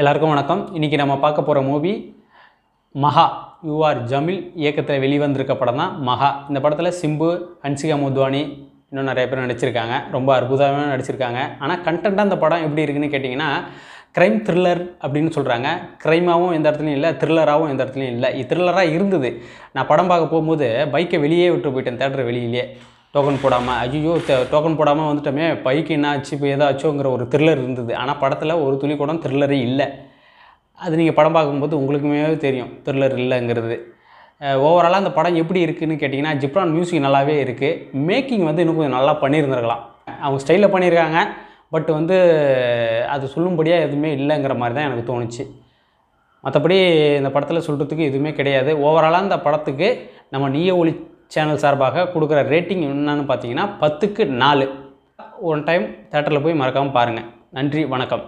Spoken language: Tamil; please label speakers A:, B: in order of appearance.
A: எல்லாருக்கும் வணக்கம் இன்றைக்கி நம்ம பார்க்க போகிற மூவி மகா யூஆர் ஜமில் இயக்கத்தில் வெளிவந்திருக்க படம் தான் மகா இந்த படத்தில் சிம்பு ஹன்சிகா முத்வானி இன்னும் நிறைய பேர் நடிச்சிருக்காங்க ரொம்ப அற்புதமாக நடிச்சிருக்காங்க ஆனால் கண்டென்ட்டாக இந்த படம் எப்படி இருக்குன்னு கேட்டிங்கன்னா க்ரைம் த்ரில்லர் அப்படின்னு சொல்கிறாங்க க்ரைமாகவும் எந்த இடத்துலையும் இல்லை த்ரில்லராகவும் எந்த இடத்துலையும் இல்லை த்ரில்லராக இருந்தது நான் படம் பார்க்க போகும்போது பைக்கை வெளியே விட்டு போயிட்டேன் தேட்டர் வெளியிலே டோக்கன் போடாமல் ஐயோ டோக்கன் போடாமல் வந்துட்டோமே பைக்கு என்ன ஆச்சு இப்போ ஏதாச்சுங்கிற ஒரு த்ரில்லர் இருந்தது ஆனால் படத்தில் ஒரு துளி கூட த்ரில்லரே இல்லை அது நீங்கள் படம் பார்க்கும்போது உங்களுக்குமே தெரியும் த்ரில்லர் இல்லைங்கிறது ஓவராலாக அந்த படம் எப்படி இருக்குதுன்னு கேட்டிங்கன்னா ஜிப்ரான் மியூசிக் நல்லாவே இருக்குது மேக்கிங் வந்து இன்னும் கொஞ்சம் நல்லா பண்ணியிருந்துருக்கலாம் அவங்க ஸ்டைலில் பண்ணியிருக்காங்க பட் வந்து அது சொல்லும்படியாக எதுவுமே இல்லைங்கிற மாதிரி தான் எனக்கு தோணுச்சு மற்றபடி இந்த படத்தில் சொல்கிறதுக்கு எதுவுமே கிடையாது ஓவராலாக இந்த படத்துக்கு நம்ம நீய ஒளி சேனல் சார்பாக கொடுக்குற ரேட்டிங் என்னென்னு பார்த்தீங்கன்னா பத்துக்கு நாலு ஒன் டைம் தேட்டரில் போய் மறக்காமல் பாருங்கள் நன்றி வணக்கம்